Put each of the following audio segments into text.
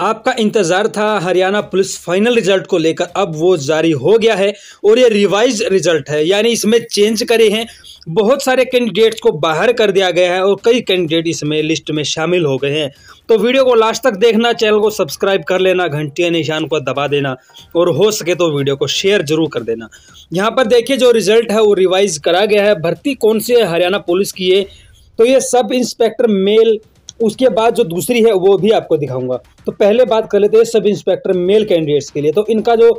आपका इंतज़ार था हरियाणा पुलिस फाइनल रिजल्ट को लेकर अब वो जारी हो गया है और ये रिवाइज रिजल्ट है यानी इसमें चेंज करे हैं बहुत सारे कैंडिडेट्स को बाहर कर दिया गया है और कई कैंडिडेट इसमें लिस्ट में शामिल हो गए हैं तो वीडियो को लास्ट तक देखना चैनल को सब्सक्राइब कर लेना घंटी निशान को दबा देना और हो सके तो वीडियो को शेयर जरूर कर देना यहाँ पर देखिए जो रिजल्ट है वो रिवाइज करा गया है भर्ती कौन सी है हरियाणा पुलिस की है तो ये सब इंस्पेक्टर मेल उसके बाद जो दूसरी है वो भी आपको दिखाऊंगा तो पहले बात कर लेते हैं सब इंस्पेक्टर मेल कैंडिडेट्स के लिए तो इनका जो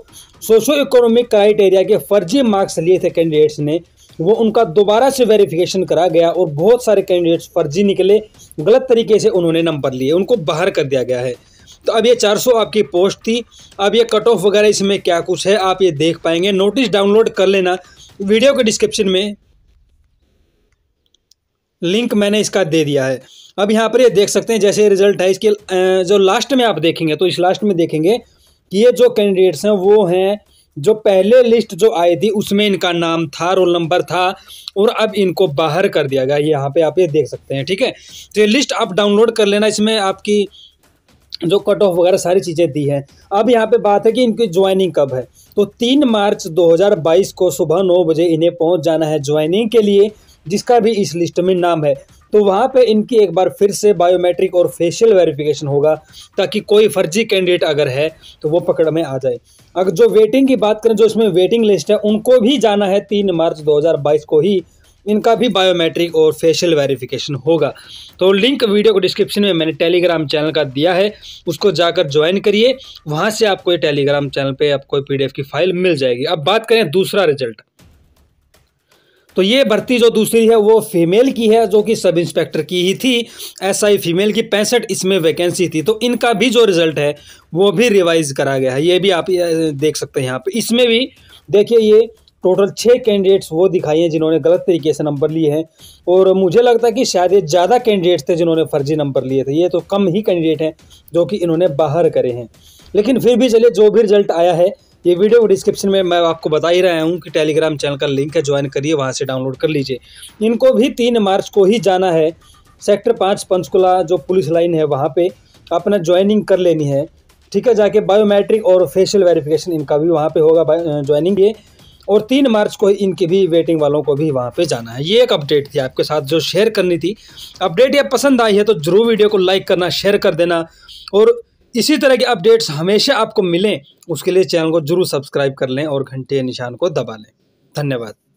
सोशो इकोनॉमिक क्राइटेरिया के फर्जी मार्क्स लिए थे कैंडिडेट्स ने वो उनका दोबारा से वेरिफिकेशन करा गया और बहुत सारे कैंडिडेट्स फर्जी निकले गलत तरीके से उन्होंने नंबर लिए उनको बाहर कर दिया गया है तो अब ये 400 आपकी पोस्ट थी अब ये कट ऑफ वगैरह इसमें क्या कुछ है आप ये देख पाएंगे नोटिस डाउनलोड कर लेना वीडियो के डिस्क्रिप्शन में लिंक मैंने इसका दे दिया है अब यहाँ पर ये देख सकते हैं जैसे रिजल्ट है इसके जो लास्ट में आप देखेंगे तो इस लास्ट में देखेंगे कि ये जो कैंडिडेट्स हैं वो हैं जो पहले लिस्ट जो आई थी उसमें इनका नाम था रोल नंबर था और अब इनको बाहर कर दिया गया यहाँ पे आप ये देख सकते हैं ठीक है तो ये लिस्ट आप डाउनलोड कर लेना इसमें आपकी जो कट ऑफ वगैरह सारी चीज़ें दी हैं अब यहाँ पे बात है कि इनकी ज्वाइनिंग कब है तो तीन मार्च 2022 को सुबह नौ बजे इन्हें पहुँच जाना है ज्वाइनिंग के लिए जिसका भी इस लिस्ट में नाम है तो वहाँ पे इनकी एक बार फिर से बायोमेट्रिक और फेशियल वेरिफिकेशन होगा ताकि कोई फर्जी कैंडिडेट अगर है तो वो पकड़ में आ जाए अगर जो वेटिंग की बात करें जो इसमें वेटिंग लिस्ट है उनको भी जाना है तीन मार्च दो को ही इनका भी बायोमेट्रिक और फेशियल वेरिफिकेशन होगा तो लिंक वीडियो को डिस्क्रिप्शन में मैंने टेलीग्राम चैनल का दिया है उसको जाकर ज्वाइन करिए वहाँ से आपको ये टेलीग्राम चैनल पे आपको पीडीएफ की फाइल मिल जाएगी अब बात करें दूसरा रिजल्ट तो ये भर्ती जो दूसरी है वो फीमेल की है जो कि सब इंस्पेक्टर की ही थी एसआई फीमेल की पैंसठ इसमें वैकेंसी थी तो इनका भी जो रिजल्ट है वो भी रिवाइज करा गया है ये भी आप देख सकते हैं यहाँ पर इसमें भी देखिए ये टोटल छः कैंडिडेट्स वो दिखाई हैं जिन्होंने गलत तरीके से नंबर लिए हैं और मुझे लगता है कि शायद ये ज़्यादा कैंडिडेट्स थे जिन्होंने फर्जी नंबर लिए थे ये तो कम ही कैंडिडेट हैं जो कि इन्होंने बाहर करे हैं लेकिन फिर भी चलिए जो भी रिजल्ट आया है ये वीडियो डिस्क्रिप्शन में मैं आपको बता ही रहा हूँ कि टेलीग्राम चैनल का लिंक है ज्वाइन करिए वहाँ से डाउनलोड कर लीजिए इनको भी तीन मार्च को ही जाना है सेक्टर पाँच पंचकुला जो पुलिस लाइन है वहाँ पर अपना ज्वाइनिंग कर लेनी है ठीक है जाके बायोमेट्रिक और फेशियल वेरिफिकेशन इनका भी वहाँ पर होगा ज्वाइनिंग ये और तीन मार्च को इनके भी वेटिंग वालों को भी वहाँ पे जाना है ये एक अपडेट थी आपके साथ जो शेयर करनी थी अपडेट या पसंद आई है तो ज़रूर वीडियो को लाइक करना शेयर कर देना और इसी तरह के अपडेट्स हमेशा आपको मिलें उसके लिए चैनल को जरूर सब्सक्राइब कर लें और घंटे निशान को दबा लें धन्यवाद